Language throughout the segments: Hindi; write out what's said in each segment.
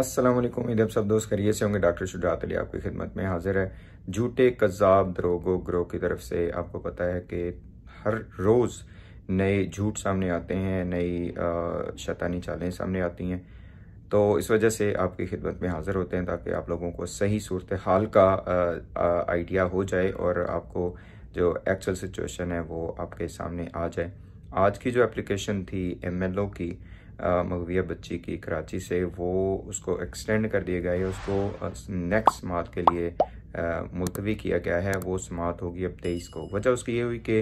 अस्सलाम वालेकुम उम्मीद आप सब दोस्त करिए से होंगे डॉक्टर शुजात अली आपकी खिदमत में हाजिर है झूठे कज़ाब द्रोगो ग्रोह की तरफ से आपको पता है कि हर रोज़ नए झूठ सामने आते हैं नई शैतानी चालें सामने आती हैं तो इस वजह से आपकी खिदमत में हाज़िर होते हैं ताकि आप लोगों को सही सूरत हाल का आइडिया हो जाए और आपको जो एक्चुअल सिचुएशन है वो आपके सामने आ जाए आज की जो एप्लीकेशन थी एम की मगविया बच्ची की कराची से वो उसको एक्सटेंड कर दिया गया है उसको नेक्स्ट समात के लिए मुलतवी किया गया है वो समात होगी अब तेईस को वजह उसकी ये हुई कि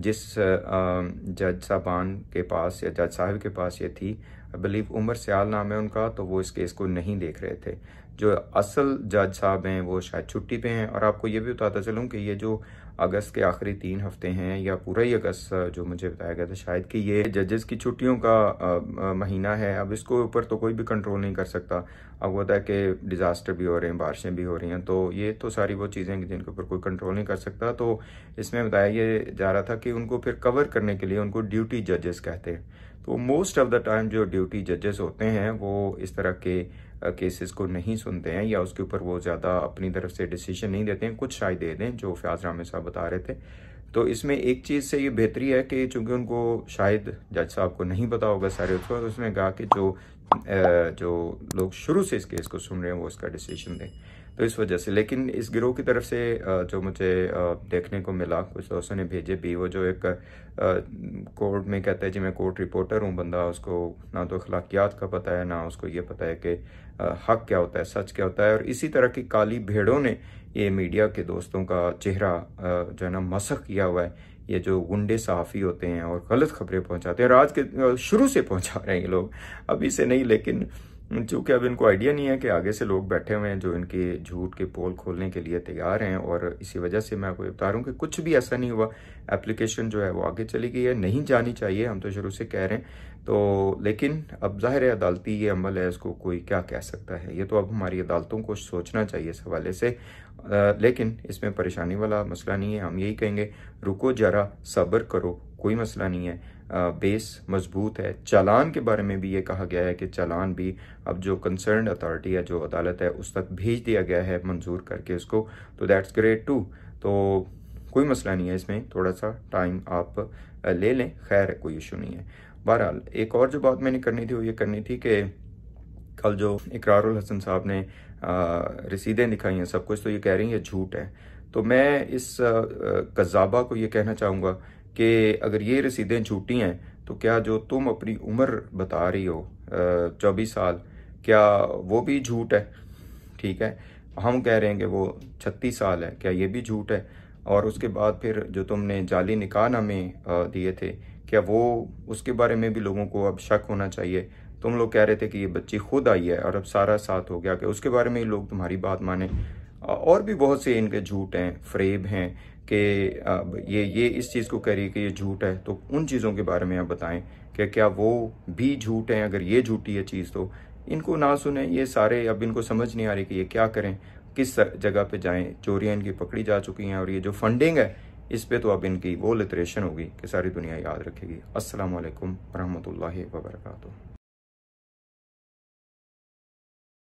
जिस जज साहबान के पास या जज साहब के पास ये थी आई बिलीव उमर सयाल नाम है उनका तो वो इस केस को नहीं देख रहे थे जो असल जज साहब हैं वो शायद छुट्टी पे हैं और आपको ये भी बताता चलूँ कि ये जो अगस्त के आखिरी तीन हफ्ते हैं या पूरा ही अगस्त जो मुझे बताया गया था शायद कि ये जजेस की छुट्टियों का महीना है अब इसको ऊपर तो कोई भी कंट्रोल नहीं कर सकता अब होता है कि डिज़ास्टर भी हो रहे हैं बारिशें भी हो रही हैं तो ये तो सारी वो चीज़ें जिनके ऊपर कोई कंट्रोल नहीं कर सकता तो इसमें बताया ये जा रहा था कि कि उनको फिर कवर करने के लिए उनको ड्यूटी जजेस कहते हैं तो मोस्ट ऑफ द टाइम जो ड्यूटी जजेस होते हैं वो इस तरह के केसेस को नहीं सुनते हैं या उसके ऊपर वो ज़्यादा अपनी तरफ से डिसीजन नहीं देते हैं कुछ शायद दे दें जो फयाज रामे साहब बता रहे थे तो इसमें एक चीज़ से ये बेहतरी है कि चूंकि उनको शायद जज साहब को नहीं पता होगा सारे उसको तो उसने कहा कि जो जो लोग शुरू से इस केस को सुन रहे हैं वो इसका डिसीजन दें तो इस वजह से लेकिन इस गिरोह की तरफ से जो मुझे देखने को मिला कुछ दोस्तों ने भेजे भी वो जो एक कोर्ट में कहता है जी मैं कोर्ट रिपोर्टर हूँ बंदा उसको ना तो अखलाकियात का पता है ना उसको ये पता है कि हक क्या होता है सच क्या होता है और इसी तरह की काली भेड़ों ने ये मीडिया के दोस्तों का चेहरा जो है ना मसख किया हुआ है ये जो गुंडे साफी होते हैं और गलत खबरें पहुंचाते हैं और आज के शुरू से पहुंचा रहे हैं ये लोग अभी से नहीं लेकिन चूंकि अब इनको आइडिया नहीं है कि आगे से लोग बैठे हुए हैं जो इनके झूठ के पोल खोलने के लिए तैयार हैं और इसी वजह से मैं आपको बता रहा हूँ कि कुछ भी ऐसा नहीं हुआ एप्लीकेशन जो है वो आगे चली गई है नहीं जानी चाहिए हम तो शुरू से कह रहे हैं तो लेकिन अब जाहिर है अदालती ये अमल है इसको कोई क्या कह सकता है ये तो अब हमारी अदालतों को सोचना चाहिए इस हवाले से आ, लेकिन इसमें परेशानी वाला मसला नहीं है हम यही कहेंगे रुको जरा सब्र करो कोई मसला नहीं है बेस मजबूत है चालान के बारे में भी ये कहा गया है कि चालान भी अब जो कंसर्न अथॉरिटी है जो अदालत है उस तक भेज दिया गया है मंजूर करके उसको तो दैट्स ग्रेट टू तो कोई मसला नहीं है इसमें थोड़ा सा टाइम आप ले लें खैर है कोई इशू नहीं है बहरहाल एक और जो बात मैंने करनी थी वो ये करनी थी कि कल जो इकरारुल हसन साहब ने रसीदें दिखाई हैं सब कुछ तो ये कह रही है झूठ है तो मैं इस कज़ाबा को ये कहना चाहूँगा कि अगर ये रसीदें झूठी हैं तो क्या जो तुम अपनी उम्र बता रही हो चौबीस साल क्या वो भी झूठ है ठीक है हम कह रहे हैं कि वो छत्तीस साल है क्या ये भी झूठ है और उसके बाद फिर जो तुमने जाली निकाह नामे दिए थे क्या वो उसके बारे में भी लोगों को अब शक होना चाहिए तुम लोग कह रहे थे कि ये बच्ची खुद आई है और अब सारा साथ हो गया कि उसके बारे में ही लोग तुम्हारी बात माने और भी बहुत से इनके झूठ हैं फ्रेब हैं कि ये ये इस चीज़ को कह रही है कि ये झूठ है तो उन चीज़ों के बारे में आप बताएं कि क्या वो भी झूठ हैं अगर ये झूठी है चीज़ तो इनको ना सुने ये सारे अब इनको समझ नहीं आ रही कि ये क्या करें किस जगह पे जाएं चोरियाँ इनकी पकड़ी जा चुकी हैं और ये जो फंडिंग है इस पर तो अब इनकी वो लिटरेशन होगी कि सारी दुनिया याद रखेगी असलकम वरहमल वर्का